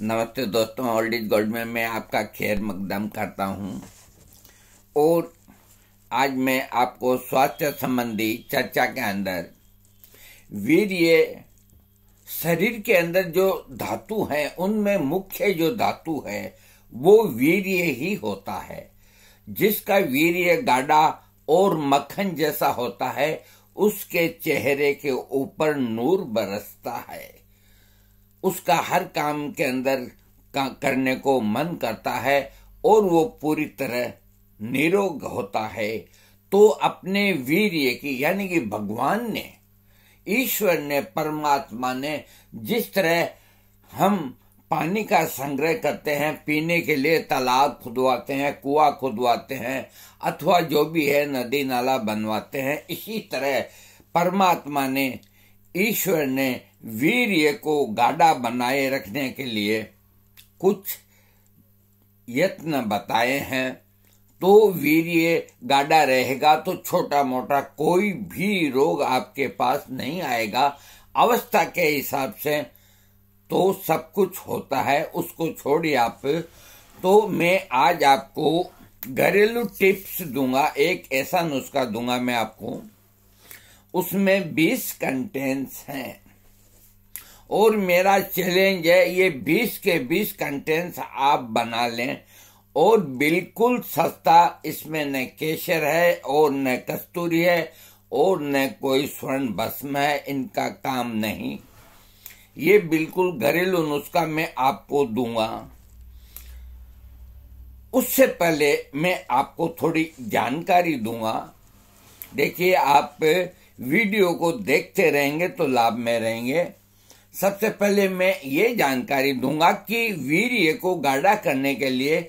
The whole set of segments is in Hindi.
नमस्ते दोस्तों ऑल्ड इज गोल्ड में मैं आपका खैर मकदम करता हूँ और आज मैं आपको स्वास्थ्य संबंधी चर्चा के अंदर वीर्य शरीर के अंदर जो धातु है उनमें मुख्य जो धातु है वो वीर्य ही होता है जिसका वीर्य गाढ़ा और मक्खन जैसा होता है उसके चेहरे के ऊपर नूर बरसता है उसका हर काम के अंदर का करने को मन करता है और वो पूरी तरह निरोग होता है तो अपने वीर की यानी कि भगवान ने ईश्वर ने परमात्मा ने जिस तरह हम पानी का संग्रह करते हैं पीने के लिए तालाब खुदवाते हैं कुआ खुदवाते हैं अथवा जो भी है नदी नाला बनवाते हैं इसी तरह परमात्मा ने ईश्वर ने वीर्य को गाढ़ा बनाए रखने के लिए कुछ यत्न बताए हैं तो वीर्य गाढ़ा रहेगा तो छोटा मोटा कोई भी रोग आपके पास नहीं आएगा अवस्था के हिसाब से तो सब कुछ होता है उसको छोड़िए आप तो मैं आज आपको घरेलू टिप्स दूंगा एक ऐसा नुस्खा दूंगा मैं आपको उसमें बीस कंटेंट्स हैं और मेरा चैलेंज है ये बीस के बीस कंटेंट्स आप बना लें और बिल्कुल सस्ता इसमें न केशर है और न कस्तूरी है और न कोई स्वर्ण भस्म है इनका काम नहीं ये बिल्कुल घरेलू नुस्खा मैं आपको दूंगा उससे पहले मैं आपको थोड़ी जानकारी दूंगा देखिए आप वीडियो को देखते रहेंगे तो लाभ में रहेंगे सबसे पहले मैं ये जानकारी दूंगा कि वीर्य को गाढ़ा करने के लिए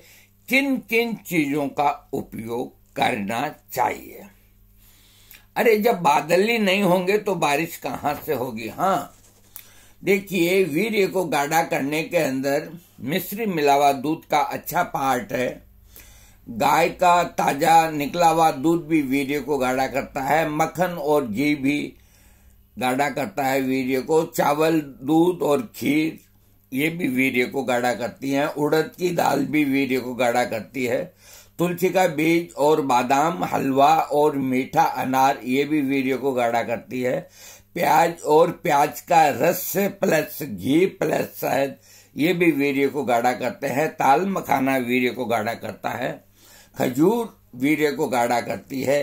किन किन चीजों का उपयोग करना चाहिए अरे जब बादल ही नहीं होंगे तो बारिश कहां से होगी हाँ देखिए वीर्य को गाढ़ा करने के अंदर मिश्री मिलावा दूध का अच्छा पार्ट है गाय का ताजा निकला हुआ दूध भी वीर्य को गाढ़ा करता है मक्खन और घी भी गाढ़ा करता है वीर्य को चावल दूध और खीर ये भी वीर्य को गाढ़ा करती हैं उड़द की दाल भी वीर्य को गाढ़ा करती है तुलसी का बीज और बादाम हलवा और मीठा अनार ये भी वीर्य को गाढ़ा करती है प्याज और प्याज का रस प्लस घी प्लस शहद ये भी वीर्य को गाढ़ा करते हैं ताल मखाना वीर्य को गाढ़ा करता है खजूर वीर्य को गाढ़ा करती है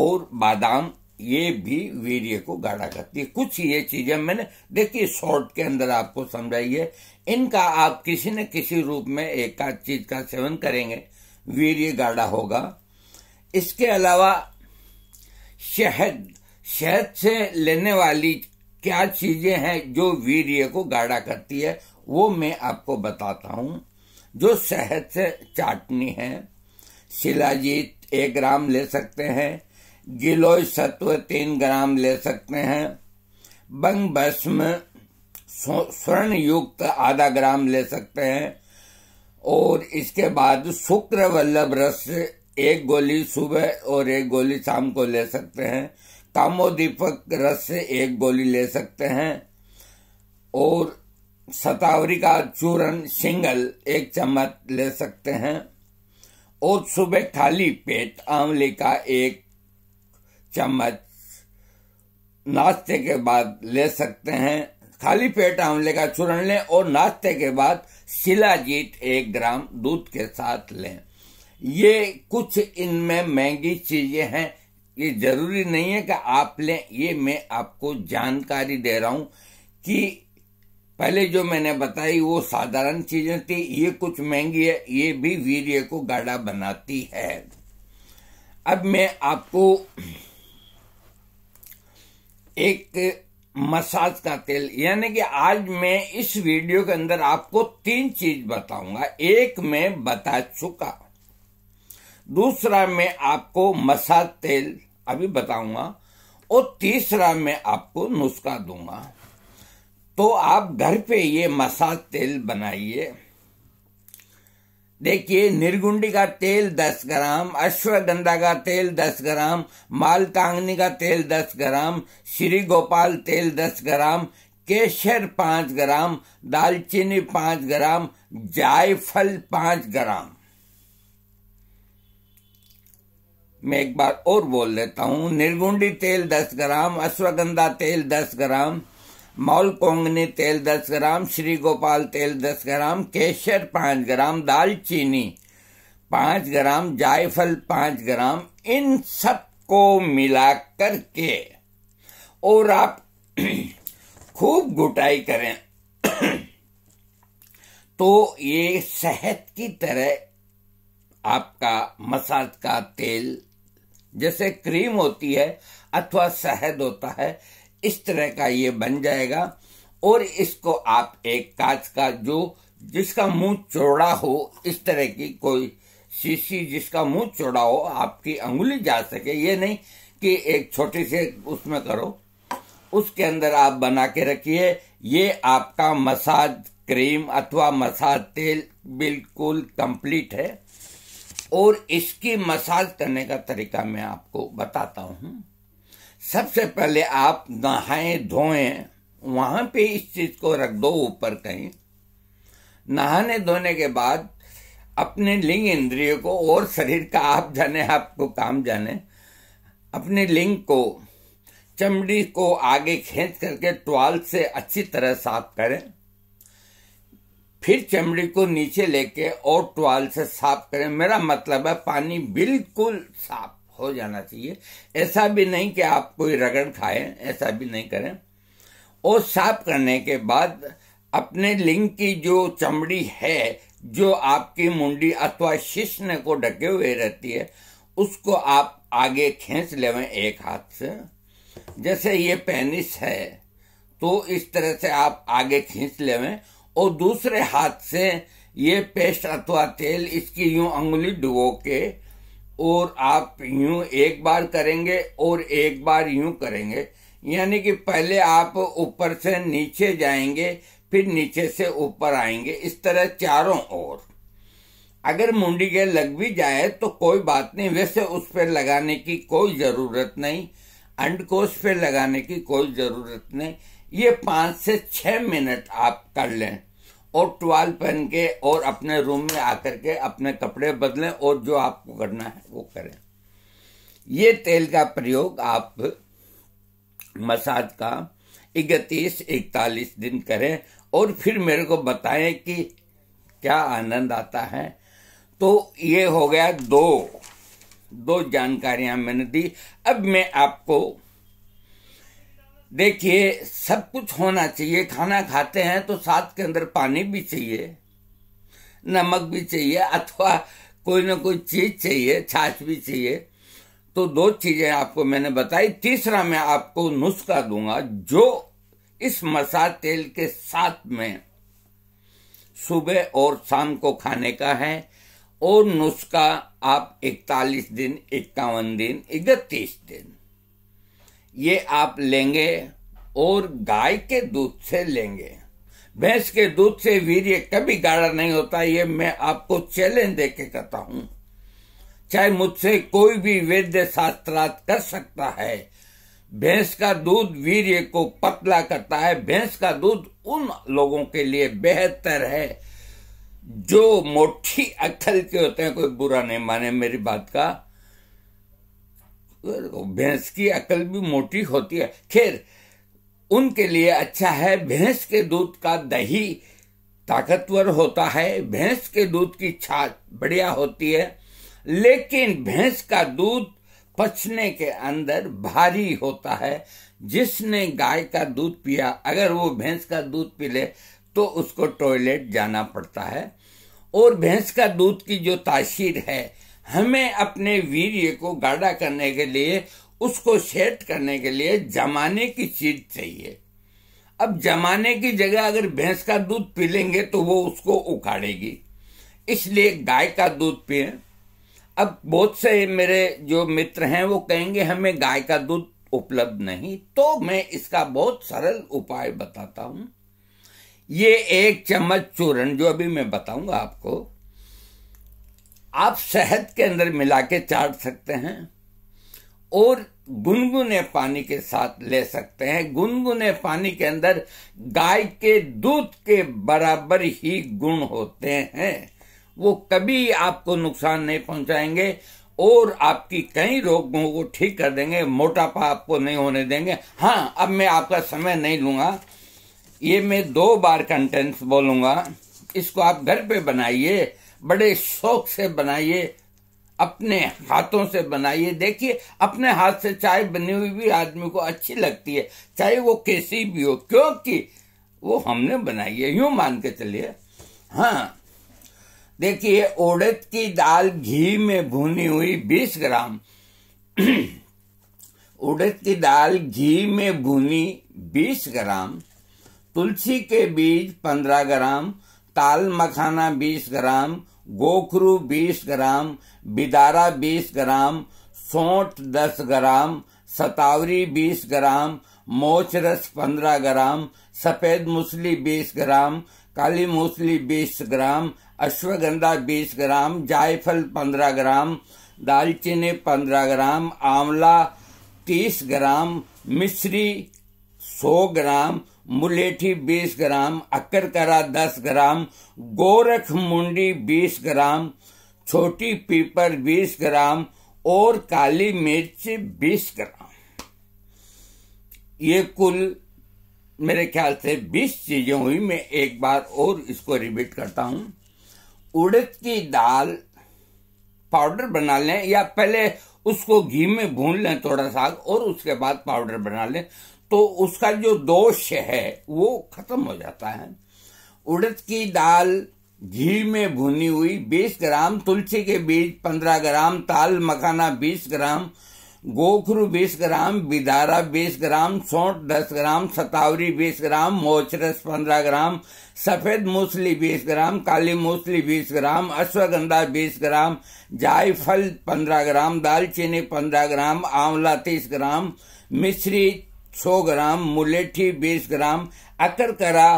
और बादाम ये भी वीर्य को गाढ़ा करती है कुछ ये चीजें मैंने देखिए शॉर्ट के अंदर आपको समझाई है इनका आप किसी न किसी रूप में एक आध चीज का सेवन करेंगे वीर्य गाढ़ा होगा इसके अलावा शहद शहद से लेने वाली क्या चीजें हैं जो वीर्य को गाढ़ा करती है वो मैं आपको बताता हूं जो शहद से चाटनी है शिलाजीत एक ग्राम ले सकते हैं गिलोय सत्व तीन ग्राम ले सकते हैं बंग भस्म स्वर्ण युक्त आधा ग्राम ले सकते हैं और इसके बाद शुक्र वल्लभ रस एक गोली सुबह और एक गोली शाम को ले सकते हैं कामोदीपक रस से एक गोली ले सकते हैं और सतावरी का चूरण सिंगल एक चम्मच ले सकते हैं और सुबह खाली पेट आंवले का एक चम्मच नाश्ते के बाद ले सकते हैं खाली पेट आंवले का चूर्ण लें और नाश्ते के बाद शिलाजीत एक ग्राम दूध के साथ लें ये कुछ इनमें महंगी चीजें हैं ये जरूरी नहीं है कि आप लें ये मैं आपको जानकारी दे रहा हूं कि पहले जो मैंने बताई वो साधारण चीजें थी ये कुछ महंगी है ये भी वीर्य को गाढ़ा बनाती है अब मैं आपको एक मसाज का तेल यानी कि आज मैं इस वीडियो के अंदर आपको तीन चीज बताऊंगा एक मैं बता चुका दूसरा मैं आपको मसाज तेल अभी बताऊंगा और तीसरा मैं आपको नुस्खा दूंगा तो आप घर पे ये मसाज तेल बनाइए देखिए निर्गुंडी का तेल 10 ग्राम अश्वगंधा का तेल 10 ग्राम मालतांगनी का तेल 10 ग्राम श्री गोपाल तेल 10 ग्राम केसर 5 ग्राम दालचीनी 5 ग्राम जायफल 5 ग्राम मैं एक बार और बोल देता हूं निर्गुंडी तेल 10 ग्राम अश्वगंधा तेल 10 ग्राम मौलपोंग कोंगनी तेल दस ग्राम श्री गोपाल तेल दस ग्राम केसर पाँच ग्राम दालचीनी पाँच ग्राम जायफल पाँच ग्राम इन सब को मिला करके और आप खूब घुटाई करें तो ये शहद की तरह आपका मसाज का तेल जैसे क्रीम होती है अथवा शहद होता है इस तरह का ये बन जाएगा और इसको आप एक कांच का जो जिसका मुंह चौड़ा हो इस तरह की कोई शीशी जिसका मुंह चौड़ा हो आपकी अंगुली जा सके ये नहीं कि एक छोटे से उसमें करो उसके अंदर आप बना के रखिए ये आपका मसाज क्रीम अथवा मसाज तेल बिल्कुल कंप्लीट है और इसकी मसाज करने का तरीका मैं आपको बताता हूँ सबसे पहले आप नहाए धोएं वहां पे इस चीज को रख दो ऊपर कहीं नहाने धोने के बाद अपने लिंग इंद्रियों को और शरीर का आप जाने आपको काम जाने अपने लिंग को चमड़ी को आगे खींच करके ट्वाल से अच्छी तरह साफ करें फिर चमड़ी को नीचे लेके और ट्वाल से साफ करें मेरा मतलब है पानी बिल्कुल साफ हो जाना चाहिए ऐसा भी नहीं कि आप कोई रगड़ खाए ऐसा भी नहीं करें और साफ करने के बाद अपने लिंग की जो चमड़ी है जो आपकी मुंडी अथवा शिष्ण को ढके हुए रहती है उसको आप आगे खींच लेवें एक हाथ से जैसे ये पेनिस है तो इस तरह से आप आगे खींच लेवें और दूसरे हाथ से ये पेस्ट अथवा तेल इसकी यूं अंगुली डुबो के और आप यूं एक बार करेंगे और एक बार यूं करेंगे यानी कि पहले आप ऊपर से नीचे जाएंगे फिर नीचे से ऊपर आएंगे इस तरह चारों ओर अगर मुंडी के लग भी जाए तो कोई बात नहीं वैसे उस पर लगाने की कोई जरूरत नहीं अंडकोश पे लगाने की कोई जरूरत नहीं ये पांच से छह मिनट आप कर लें और टुवाल पहन के और अपने रूम में आकर के अपने कपड़े बदलें और जो आपको करना है वो करें ये तेल का प्रयोग आप मसाज का इकतीस इकतालीस दिन करें और फिर मेरे को बताएं कि क्या आनंद आता है तो ये हो गया दो दो जानकारियां मैंने दी अब मैं आपको देखिए सब कुछ होना चाहिए खाना खाते हैं तो साथ के अंदर पानी भी चाहिए नमक भी चाहिए अथवा कोई ना कोई चीज चाहिए छाछ भी चाहिए तो दो चीजें आपको मैंने बताई तीसरा मैं आपको नुस्खा दूंगा जो इस मसा तेल के साथ में सुबह और शाम को खाने का है और नुस्खा आप 41 दिन इक्यावन दिन इकतीस दिन ये आप लेंगे और गाय के दूध से लेंगे भैंस के दूध से वीर्य कभी गाढ़ा नहीं होता ये मैं आपको चैलेंज दे के कहता हूं चाहे मुझसे कोई भी वेद्य शास्त्रार्थ कर सकता है भैंस का दूध वीर्य को पतला करता है भैंस का दूध उन लोगों के लिए बेहतर है जो मोटी अक्ल के होते हैं कोई बुरा नहीं माने मेरी बात का भैंस की अकल भी मोटी होती है खैर उनके लिए अच्छा है भैंस के दूध का दही ताकतवर होता है भैंस के दूध की छाछ बढ़िया होती है लेकिन भैंस का दूध पचने के अंदर भारी होता है जिसने गाय का दूध पिया अगर वो भैंस का दूध पी ले तो उसको टॉयलेट जाना पड़ता है और भैंस का दूध की जो तासीर है हमें अपने वीर को गाढ़ा करने के लिए उसको सेट करने के लिए जमाने की चीज चाहिए अब जमाने की जगह अगर भैंस का दूध पी लेंगे तो वो उसको उखाड़ेगी इसलिए गाय का दूध पिए अब बहुत से मेरे जो मित्र हैं वो कहेंगे हमें गाय का दूध उपलब्ध नहीं तो मैं इसका बहुत सरल उपाय बताता हूं ये एक चम्मच चूरण जो अभी मैं बताऊंगा आपको आप शहद के अंदर मिला के चाट सकते हैं और गुनगुने पानी के साथ ले सकते हैं गुनगुने पानी के अंदर गाय के दूध के बराबर ही गुण होते हैं वो कभी आपको नुकसान नहीं पहुंचाएंगे और आपकी कई रोगों को ठीक कर देंगे मोटापा आपको नहीं होने देंगे हाँ अब मैं आपका समय नहीं लूंगा ये मैं दो बार कंटेंट्स बोलूंगा इसको आप घर पे बनाइए बड़े शौक से बनाइए अपने हाथों से बनाइए देखिए अपने हाथ से चाय बनी हुई भी आदमी को अच्छी लगती है चाहे वो कैसी भी हो क्योंकि वो हमने बनाई है यूं मान के चलिए हाँ देखिए उड़द की दाल घी में भुनी हुई 20 ग्राम उड़द की दाल घी में भुनी 20 ग्राम तुलसी के बीज 15 ग्राम ताल मखाना 20 ग्राम गोखरू बीस ग्राम बिदारा बीस ग्राम सौठ दस ग्राम सतावरी बीस ग्राम मोच रस पंद्रह ग्राम सफेद मूसली बीस ग्राम काली मूसली बीस ग्राम अश्वगंधा बीस ग्राम जायफल पंद्रह ग्राम दालचीनी पंद्रह ग्राम आंवला तीस ग्राम मिश्री सौ ग्राम मुलेठी 20 ग्राम अक्करकरा 10 ग्राम गोरख मुंडी 20 ग्राम छोटी पीपर 20 ग्राम और काली मिर्च 20 ग्राम ये कुल मेरे ख्याल से 20 चीजें हुई मैं एक बार और इसको रिपीट करता हूं उड़द की दाल पाउडर बना लें या पहले उसको घी में भून लें थोड़ा सा और उसके बाद पाउडर बना लें तो उसका जो दोष है वो खत्म हो जाता है उड़द की दाल घी में भुनी हुई 20 ग्राम तुलसी के बीज 15 ग्राम ताल मखाना 20 ग्राम गोखरू 20 ग्राम बिदारा 20 ग्राम सौंठ 10 ग्राम सतावरी 20 ग्राम मोचरस 15 ग्राम सफेद मूसली 20 ग्राम काली मूसली 20 ग्राम अश्वगंधा 20 ग्राम जायफल 15 ग्राम दालचीनी 15 ग्राम आंवला 30 ग्राम मिश्री 100 ग्राम मुलेठी बीस ग्राम अकरकरा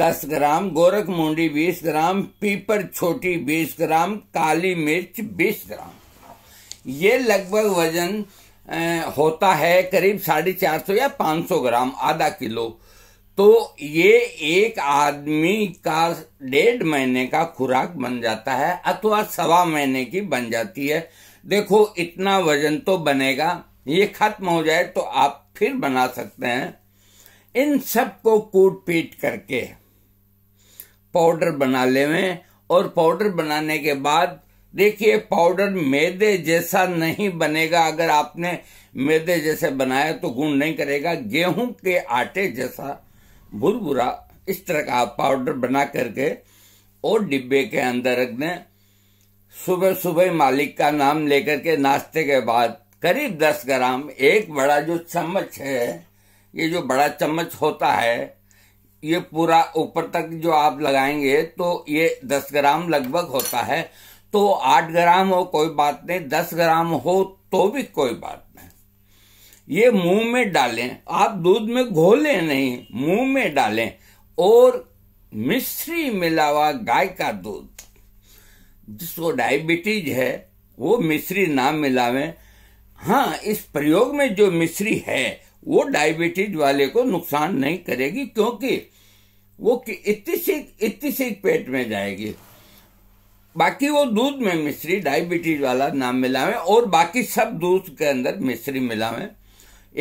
दस ग्राम गोरख मुंडी बीस ग्राम पीपर छोटी बीस ग्राम काली मिर्च बीस ग्राम ये लगभग वजन होता है करीब साढ़े चार सौ या पाँच सौ ग्राम आधा किलो तो ये एक आदमी का डेढ़ महीने का खुराक बन जाता है अथवा सवा महीने की बन जाती है देखो इतना वजन तो बनेगा ये खत्म हो जाए तो आप फिर बना सकते हैं इन सब को कूट पीट करके पाउडर बना लेवें और पाउडर बनाने के बाद देखिए पाउडर मैदे जैसा नहीं बनेगा अगर आपने मैदे जैसे बनाया तो गुण नहीं करेगा गेहूं के आटे जैसा भुरभुरा इस तरह का आप पाउडर बना करके और डिब्बे के अंदर रख दें सुबह सुबह मालिक का नाम लेकर के नाश्ते के बाद करीब दस ग्राम एक बड़ा जो चम्मच है ये जो बड़ा चम्मच होता है ये पूरा ऊपर तक जो आप लगाएंगे तो ये दस ग्राम लगभग होता है तो आठ ग्राम हो कोई बात नहीं दस ग्राम हो तो भी कोई बात नहीं ये मुंह में डालें आप दूध में घोलें नहीं मुंह में डालें और मिश्री मिलावा गाय का दूध जिसको डायबिटीज है वो मिश्री ना मिलावें हाँ इस प्रयोग में जो मिश्री है वो डायबिटीज वाले को नुकसान नहीं करेगी क्योंकि वो इतनी सी इतनी सी पेट में जाएगी बाकी वो दूध में मिश्री डायबिटीज वाला ना मिलावे और बाकी सब दूध के अंदर मिश्री मिलावे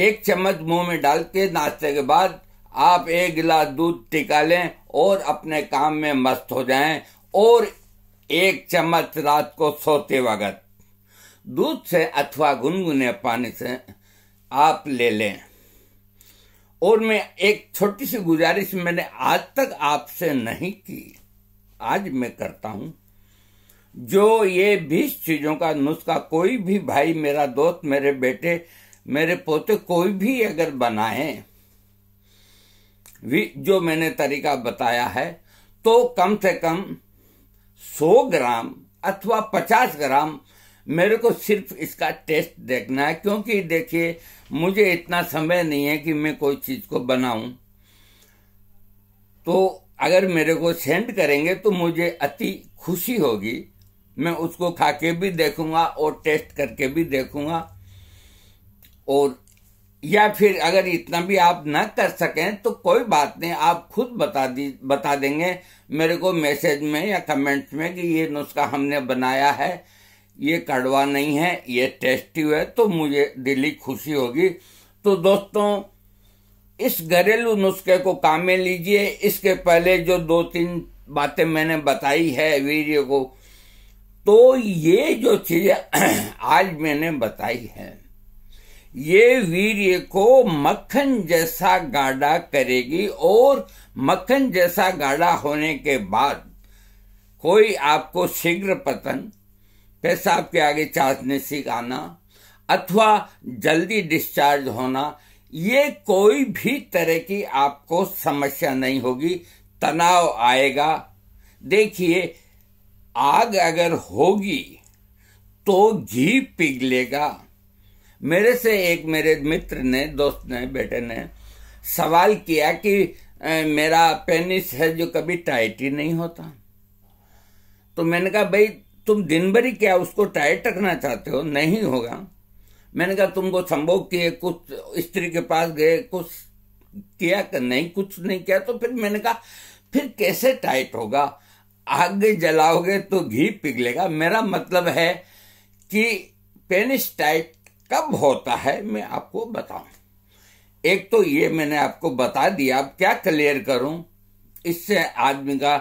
एक चम्मच मुंह में डाल के नाश्ते के बाद आप एक गिलास दूध टिका लें और अपने काम में मस्त हो जाएं और एक चम्मच रात को सोते वक्त दूध से अथवा गुनगुने पानी से आप ले लें और मैं एक छोटी सी गुजारिश मैंने आज तक आपसे नहीं की आज मैं करता हूं जो ये बीस चीजों का नुस्खा कोई भी भाई मेरा दोस्त मेरे बेटे मेरे पोते कोई भी अगर बनाए जो मैंने तरीका बताया है तो कम से कम 100 ग्राम अथवा 50 ग्राम मेरे को सिर्फ इसका टेस्ट देखना है क्योंकि देखिए मुझे इतना समय नहीं है कि मैं कोई चीज़ को बनाऊं तो अगर मेरे को सेंड करेंगे तो मुझे अति खुशी होगी मैं उसको खा के भी देखूंगा और टेस्ट करके भी देखूंगा और या फिर अगर इतना भी आप ना कर सकें तो कोई बात नहीं आप खुद बता दी बता देंगे मेरे को मैसेज में या कमेंट्स में कि ये नुस्खा हमने बनाया है ये कड़वा नहीं है ये टेस्टी है तो मुझे दिली खुशी होगी तो दोस्तों इस घरेलू नुस्खे को काम में लीजिए इसके पहले जो दो तीन बातें मैंने बताई है वीडियो को तो ये जो चीजें आज मैंने बताई है ये वीर्य को मक्खन जैसा गाढ़ा करेगी और मक्खन जैसा गाढ़ा होने के बाद कोई आपको शीघ्र पतन पेशाब के आगे चाटने से आना अथवा जल्दी डिस्चार्ज होना ये कोई भी तरह की आपको समस्या नहीं होगी तनाव आएगा देखिए आग अगर होगी तो घी पिघलेगा मेरे से एक मेरे मित्र ने दोस्त ने बेटे ने सवाल किया कि मेरा पेनिस है जो कभी टाइट ही नहीं होता तो मैंने कहा भाई तुम दिन भर ही क्या उसको टाइट रखना चाहते हो नहीं होगा मैंने कहा तुमको संभोग किए कुछ स्त्री के पास गए कुछ किया कर नहीं कुछ नहीं किया तो फिर मैंने कहा फिर कैसे टाइट होगा आगे जलाओगे तो घी पिघलेगा मेरा मतलब है कि पेनिस टाइट कब होता है मैं आपको बताऊं एक तो ये मैंने आपको बता दिया अब क्या क्लियर करूं इससे आदमी का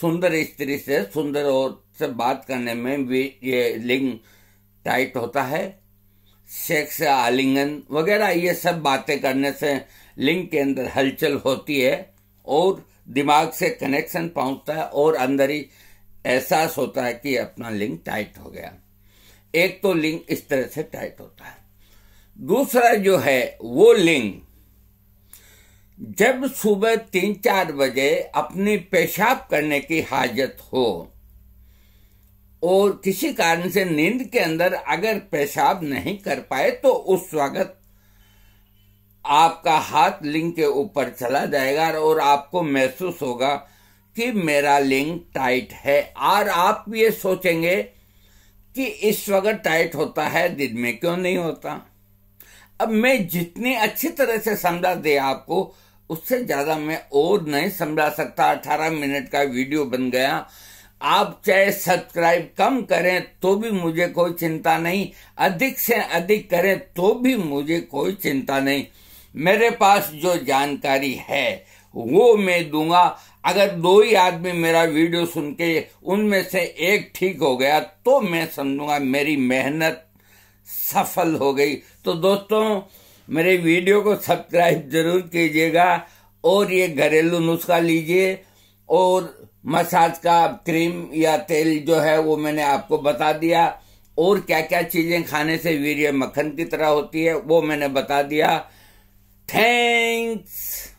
सुंदर स्त्री से सुंदर और से बात करने में भी ये लिंग टाइट होता है सेक्स आलिंगन वगैरह ये सब बातें करने से लिंग के अंदर हलचल होती है और दिमाग से कनेक्शन पहुंचता है और अंदर ही एहसास होता है कि अपना लिंग टाइट हो गया एक तो लिंग इस तरह से टाइट होता है दूसरा जो है वो लिंग जब सुबह तीन चार बजे अपनी पेशाब करने की हाजत हो और किसी कारण से नींद के अंदर अगर पेशाब नहीं कर पाए तो उस वक्त आपका हाथ लिंग के ऊपर चला जाएगा और आपको महसूस होगा कि मेरा लिंग टाइट है और आप ये सोचेंगे कि इस वक्त टाइट होता है दिन में क्यों नहीं होता अब मैं जितनी अच्छी तरह से समझा दे आपको उससे ज्यादा मैं और नहीं समझा सकता अठारह मिनट का वीडियो बन गया आप चाहे सब्सक्राइब कम करें तो भी मुझे कोई चिंता नहीं अधिक से अधिक करें तो भी मुझे कोई चिंता नहीं मेरे पास जो जानकारी है वो मैं दूंगा अगर दो ही आदमी मेरा वीडियो सुन के उनमें से एक ठीक हो गया तो मैं समझूंगा मेरी मेहनत सफल हो गई तो दोस्तों मेरे वीडियो को सब्सक्राइब जरूर कीजिएगा और ये घरेलू नुस्खा लीजिए और मसाज का क्रीम या तेल जो है वो मैंने आपको बता दिया और क्या क्या चीजें खाने से वीर्य मक्खन की तरह होती है वो मैंने बता दिया थैंक्स